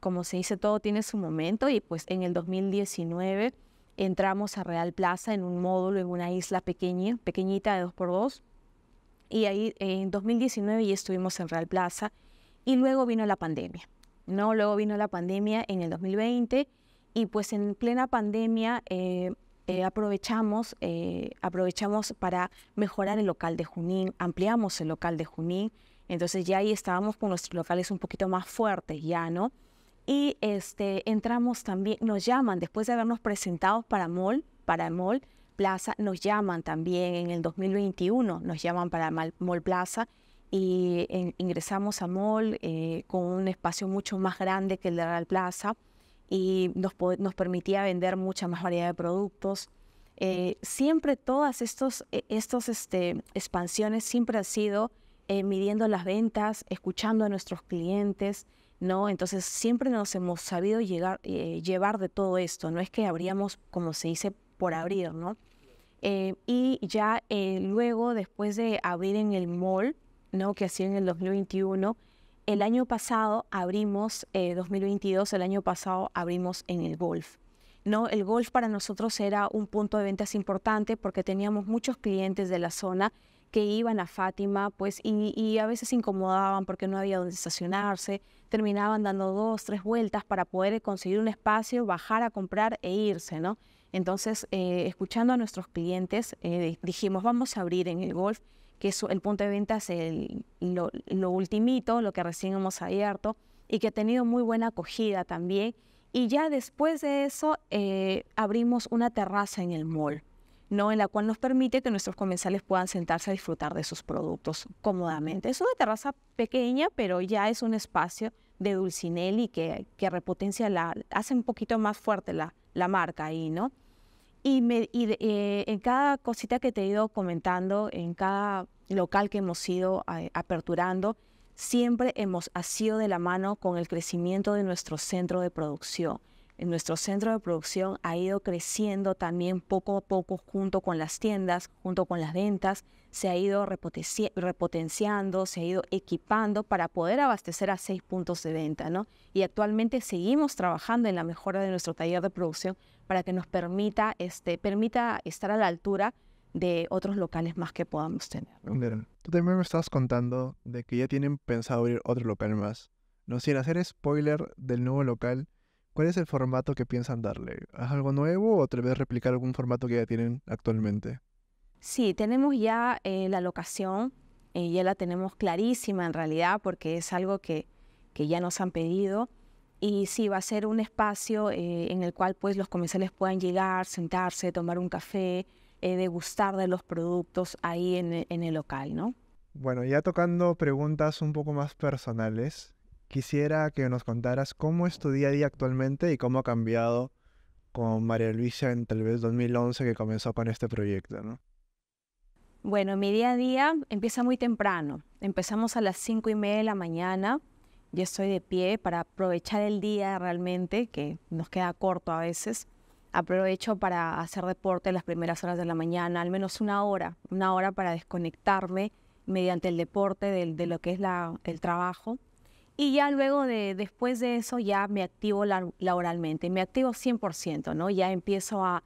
como se dice, todo tiene su momento y pues en el 2019 entramos a Real Plaza en un módulo, en una isla pequeña, pequeñita de 2x2 y ahí en 2019 ya estuvimos en Real Plaza y luego vino la pandemia. ¿no? Luego vino la pandemia en el 2020 y pues en plena pandemia eh, eh, aprovechamos, eh, aprovechamos para mejorar el local de Junín, ampliamos el local de Junín, entonces ya ahí estábamos con nuestros locales un poquito más fuertes ya, ¿no? Y este, entramos también, nos llaman después de habernos presentado para Mall para MOL Plaza, nos llaman también en el 2021, nos llaman para MOL Plaza y ingresamos a Mall eh, con un espacio mucho más grande que el de la Plaza y nos, nos permitía vender mucha más variedad de productos. Eh, siempre todas estas e-, estos, este, expansiones siempre han sido eh, midiendo las ventas, escuchando a nuestros clientes, ¿no? Entonces siempre nos hemos sabido llegar, llevar de todo esto, no es que abríamos, como se dice, por abrir, ¿no? y ya luego, después de abrir en el mall, ¿no? que hacía en el 2021. El año pasado abrimos, 2022, eh, el año pasado abrimos en el golf. ¿no? El golf para nosotros era un punto de ventas importante porque teníamos muchos clientes de la zona que iban a Fátima pues, y, y a veces incomodaban porque no había donde estacionarse, terminaban dando dos, tres vueltas para poder conseguir un espacio, bajar a comprar e irse. ¿no? Entonces, eh, escuchando a nuestros clientes, eh, dijimos, vamos a abrir en el golf que es el punto de venta es el, lo, ultimito, lo que recién hemos abierto y que ha tenido muy buena acogida también. Y ya después de eso eh, abrimos una terraza en el mall, ¿no? en la cual nos permite que nuestros comensales puedan sentarse a disfrutar de sus productos cómodamente. Es una terraza pequeña, pero ya es un espacio de Dulcinelli que, que repotencia, la, hace un poquito más fuerte la, la marca ahí, ¿no? Y, eh, en cada cosita que te he ido comentando, en cada local que hemos ido aperturando, siempre hemos sido de la mano con el crecimiento de nuestro centro de producción nuestro centro de producción ha ido creciendo también poco a poco junto con las tiendas, junto con las ventas, se ha ido repotenciando, se ha ido equipando para poder abastecer a seis puntos de venta, ¿no? Y actualmente seguimos trabajando en la mejora de nuestro taller de producción para que nos permita, este, permita estar a la altura de otros locales más que podamos tener. Tú también me estabas contando de que ya tienen pensado abrir otro local más. No, sin hacer spoiler del nuevo local, ¿Cuál es el formato que piensan darle? ¿Es algo nuevo o tal vez replicar algún formato que ya tienen actualmente? Sí, tenemos ya eh, la locación, eh, ya la tenemos clarísima en realidad porque es algo que, ya nos han pedido. Y sí, va a ser un espacio eh, en el cual pues, los comerciales puedan llegar, sentarse, tomar un café, degustar de los productos ahí en, el local, ¿no? Bueno, ya tocando preguntas un poco más personales, Quisiera que nos contaras cómo es tu día a día actualmente y cómo ha cambiado con María Luisa en tal vez 2011 que comenzó con este proyecto, ¿no? Bueno, mi día a día empieza muy temprano. Empezamos a las 5 y media de la mañana. Ya estoy de pie para aprovechar el día realmente, que nos queda corto a veces. Aprovecho para hacer deporte las primeras horas de la mañana, al menos una hora, una hora para desconectarme mediante el deporte de, lo que es el trabajo. Y ya luego de, después de eso, ya me activo laboralmente, me activo 100%, ¿no? Ya empiezo a,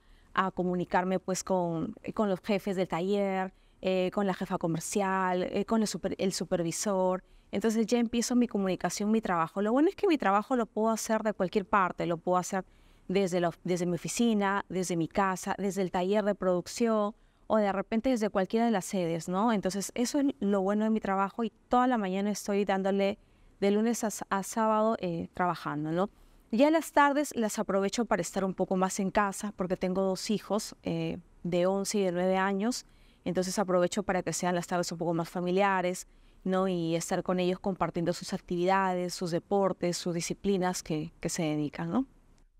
comunicarme pues con, eh, con, los jefes del taller, eh, con la jefa comercial, eh, con el, supervisor. Entonces ya empiezo mi comunicación, mi trabajo. Lo bueno es que mi trabajo lo puedo hacer de cualquier parte, lo puedo hacer desde, desde mi oficina, desde mi casa, desde el taller de producción o de repente desde cualquiera de las sedes, ¿no? Entonces eso es lo bueno de mi trabajo y toda la mañana estoy dándole de lunes a, sábado eh, trabajando, ¿no? Ya las tardes las aprovecho para estar un poco más en casa porque tengo dos hijos eh, de 11 y de 9 años, entonces aprovecho para que sean las tardes un poco más familiares, ¿no? Y estar con ellos compartiendo sus actividades, sus deportes, sus disciplinas que, que se dedican, ¿no?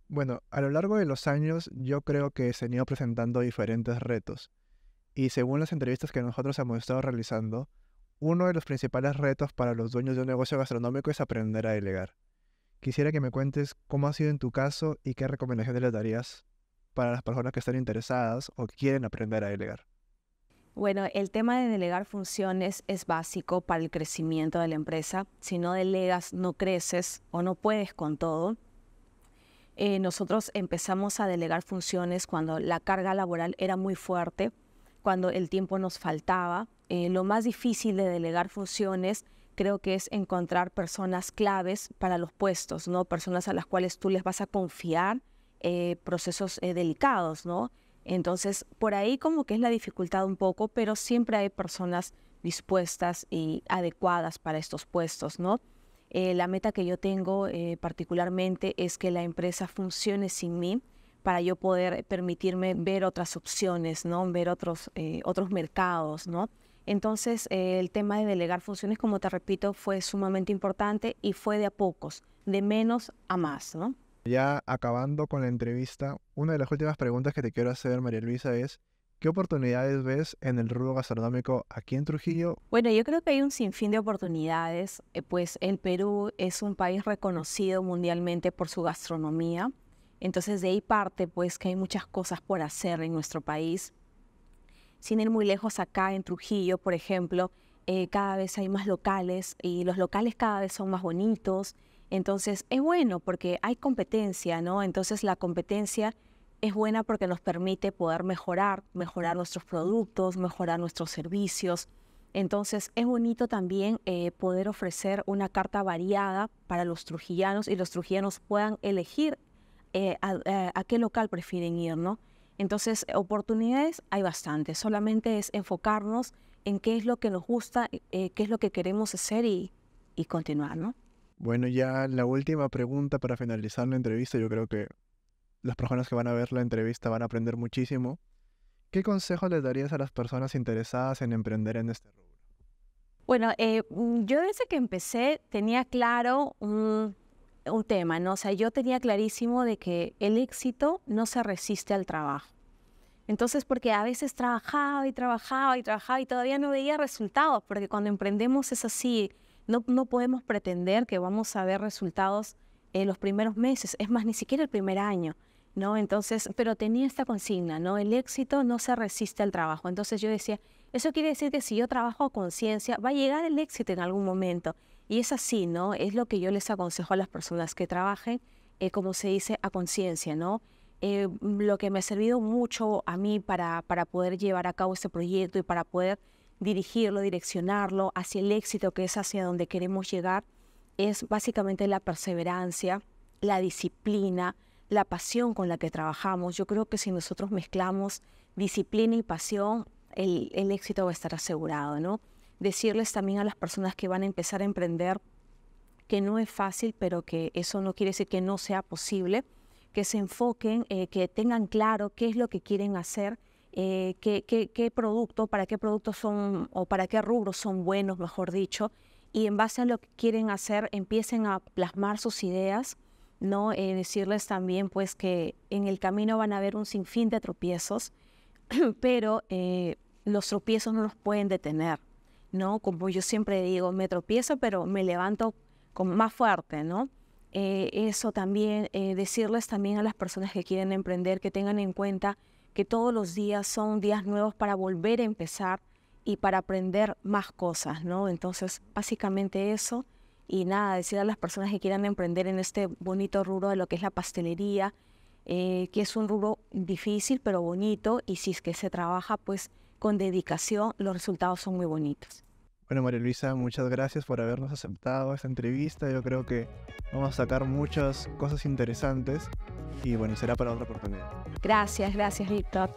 Bueno, a lo largo de los años yo creo que se han ido presentando diferentes retos y según las entrevistas que nosotros hemos estado realizando, uno de los principales retos para los dueños de un negocio gastronómico es aprender a delegar. Quisiera que me cuentes cómo ha sido en tu caso y qué recomendaciones les darías para las personas que están interesadas o quieren aprender a delegar. Bueno, el tema de delegar funciones es básico para el crecimiento de la empresa. Si no delegas, no creces o no puedes con todo. Eh, nosotros empezamos a delegar funciones cuando la carga laboral era muy fuerte cuando el tiempo nos faltaba. Eh, lo más difícil de delegar funciones creo que es encontrar personas claves para los puestos, ¿no? Personas a las cuales tú les vas a confiar eh, procesos eh, delicados, ¿no? Entonces, por ahí como que es la dificultad un poco, pero siempre hay personas dispuestas y adecuadas para estos puestos, ¿no? la meta que yo tengo particularmente es que la empresa funcione sin mí, para yo poder permitirme ver otras opciones, ¿no? Ver otros, eh, otros mercados, ¿no? Entonces, eh, el tema de delegar funciones, como te repito, fue sumamente importante y fue de a pocos, de menos a más, ¿no? Ya acabando con la entrevista, una de las últimas preguntas que te quiero hacer, María Luisa, es ¿Qué oportunidades ves en el rubro gastronómico aquí en Trujillo? Bueno, yo creo que hay un sinfín de oportunidades, eh, pues el Perú es un país reconocido mundialmente por su gastronomía. Entonces de ahí parte pues que hay muchas cosas por hacer en nuestro país. Sin ir muy lejos acá en Trujillo, por ejemplo, eh, cada vez hay más locales y los locales cada vez son más bonitos. Entonces es bueno porque hay competencia, ¿no? Entonces la competencia es buena porque nos permite poder mejorar, mejorar nuestros productos, mejorar nuestros servicios. Entonces es bonito también eh, poder ofrecer una carta variada para los trujillanos y los trujillanos puedan elegir eh, eh, a, qué local prefieren ir, ¿no? Entonces, oportunidades hay bastantes, solamente es enfocarnos en qué es lo que nos gusta, eh, qué es lo que queremos hacer y, continuar, ¿no? Bueno, ya la última pregunta para finalizar la entrevista, yo creo que las personas que van a ver la entrevista van a aprender muchísimo. ¿Qué consejo les darías a las personas interesadas en emprender en este rubro? Bueno, mm, yo desde que empecé tenía claro un, un tema, ¿no? O sea, yo tenía clarísimo de que el éxito no se resiste al trabajo. Entonces, porque a veces trabajaba y trabajaba y trabajaba y todavía no veía resultados, porque cuando emprendemos es así, no, no podemos pretender que vamos a ver resultados en los primeros meses, es más, ni siquiera el primer año, ¿no? Entonces, pero tenía esta consigna, ¿no? El éxito no se resiste al trabajo. Entonces yo decía, eso quiere decir que si yo trabajo a conciencia, va a llegar el éxito en algún momento. Y es así, ¿no? Es lo que yo les aconsejo a las personas que trabajen, eh, como se dice, a conciencia, ¿no? Eh, mm, lo que me ha servido mucho a mí para, poder llevar a cabo este proyecto y para poder dirigirlo, direccionarlo hacia el éxito que es hacia donde queremos llegar, es básicamente la perseverancia, la disciplina, la pasión con la que trabajamos. Yo creo que si nosotros mezclamos disciplina y pasión, el, el éxito va a estar asegurado, ¿no? decirles también a las personas que van a empezar a emprender que no es fácil, pero que eso no quiere decir que no sea posible, que se enfoquen, eh, que tengan claro qué es lo que quieren hacer, eh, qué, producto, para qué productos son o para qué rubros son buenos, mejor dicho, y en base a lo que quieren hacer empiecen a plasmar sus ideas, ¿no? Eh, decirles también pues que en el camino van a haber un sinfín de tropiezos, pero los tropiezos no los pueden detener. Como yo siempre digo, me tropiezo, pero me levanto con más fuerte, ¿no? Eh, eso también, eh, decirles también a las personas que quieren emprender que tengan en cuenta que todos los días son días nuevos para volver a empezar y para aprender más cosas, ¿no? Entonces, básicamente eso. Y nada, decir a las personas que quieran emprender en este bonito rubro de lo que es la pastelería, eh, que es un rubro difícil pero bonito y si es que se trabaja pues con dedicación, los resultados son muy bonitos. Bueno, María Luisa, muchas gracias por habernos aceptado esta entrevista. Yo creo que vamos a sacar muchas cosas interesantes y bueno, será para otra oportunidad. Gracias, gracias, Víctor.